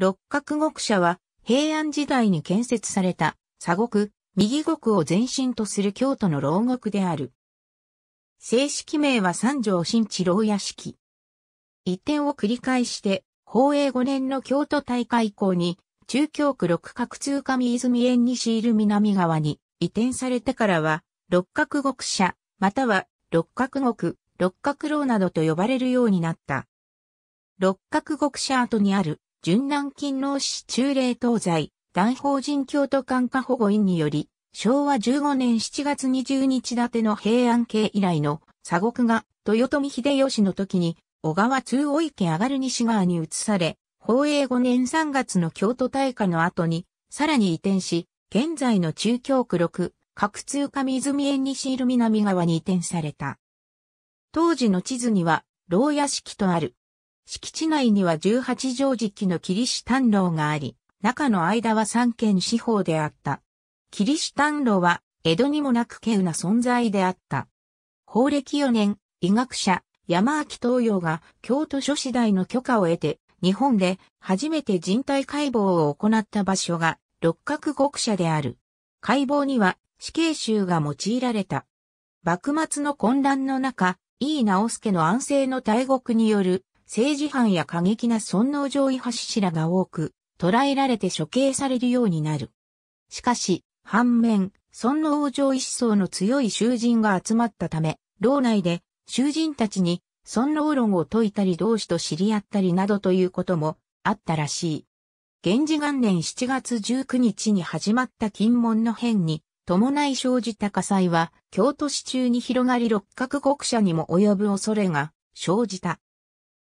六角獄舎は平安時代に建設された左国、右国を前身とする京都の牢獄である。正式名は三条新地牢屋敷。移転を繰り返して、宝永5年の京都大会以降に、中京区六角通上泉園に西いる南側に移転されてからは、六角獄舎、または六角獄、六角牢などと呼ばれるようになった。六角獄舎跡にある純南勤労市中霊東西、大法人京都管科保護院により、昭和15年7月20日建ての平安系以来の鎖国が豊臣秀吉の時に小川通大池上がる西側に移され、宝永5年3月の京都大火の後にさらに移転し、現在の中京区六、各通過泉園西いる南側に移転された。当時の地図には、牢屋敷とある、敷地内には18畳敷のキリシタンウがあり、中の間は三県四方であった。キリシタンウは、江戸にもなく稀有な存在であった。法暦4年、医学者、山脇東洋が京都諸子大の許可を得て、日本で初めて人体解剖を行った場所が六角国社である。解剖には死刑囚が用いられた。幕末の混乱の中、井伊直輔の安政の大獄による政治犯や過激な尊王攘夷派志らが多く、捕らえられて処刑されるようになる。しかし、反面、尊王攘夷思想の強い囚人が集まったため、牢内で囚人たちに尊皇論を説いたり同志と知り合ったりなどということもあったらしい。源氏元年7月19日に始まった金門の変に伴い生じた火災は京都市中に広がり六角国社にも及ぶ恐れが生じた。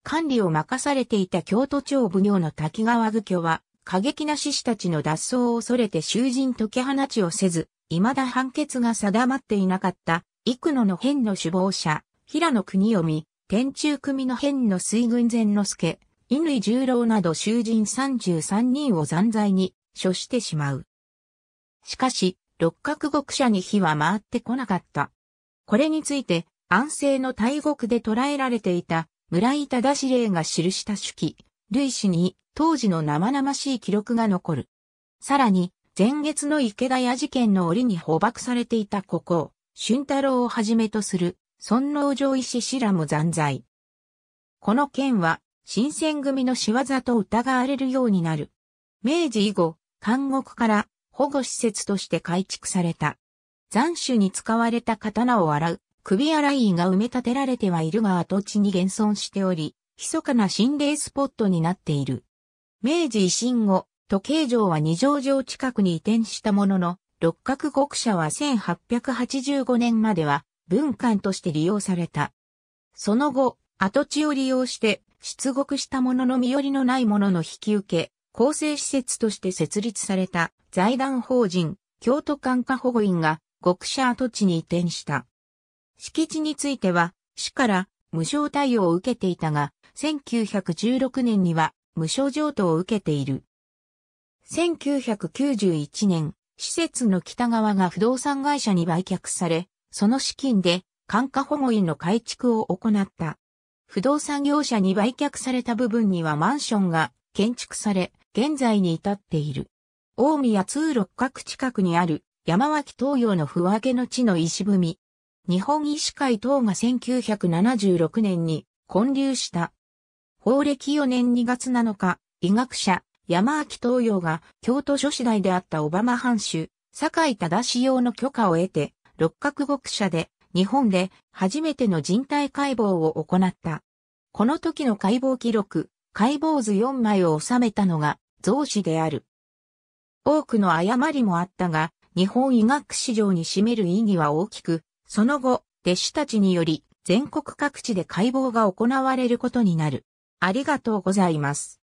管理を任されていた京都町奉行の滝川愚居は、過激な志士たちの脱走を恐れて囚人解き放ちをせず、未だ判決が定まっていなかった、幾野の変の首謀者、平野国臣、天中組の変の水軍前之助、乾十郎など囚人33人を残罪に処してしまう。しかし、六角獄舎に火は回ってこなかった。これについて、安政の大獄で捕らえられていた村井忠司令が記した手記、類史に当時の生々しい記録が残る。さらに、前月の池田屋事件の折に捕獲されていたここ、俊太郎をはじめとする、尊王上石氏らも残在。この件は、新選組の仕業と疑われるようになる。明治以後、監獄から保護施設として改築された。斬首に使われた刀を洗う、首洗いが埋め立てられてはいるが跡地に現存しており、密かな心霊スポットになっている。明治維新後、時計城は二条城近くに移転したものの、六角国社は1885年までは文館として利用された。その後、跡地を利用して出国したものの身寄りのないものの引き受け、構成施設として設立された財団法人、京都管家保護院が、国社跡地に移転した。敷地については、市から無償対応を受けていたが、1916年には無償譲渡を受けている。1991年、施設の北側が不動産会社に売却され、その資金で管下保護員の改築を行った。不動産業者に売却された部分にはマンションが建築され、現在に至っている。大宮通六角近くにある山脇東洋の不分けの地の石踏み、日本医師会等が1976年に混流した。法暦4年2月7日、医学者、山明東洋が京都諸子大であったオバマ藩主、坂井忠志用の許可を得て、六角国社で日本で初めての人体解剖を行った。この時の解剖記録、解剖図4枚を収めたのが増子である。多くの誤りもあったが、日本医学史上に占める意義は大きく、その後、弟子たちにより全国各地で解剖が行われることになる。ありがとうございます。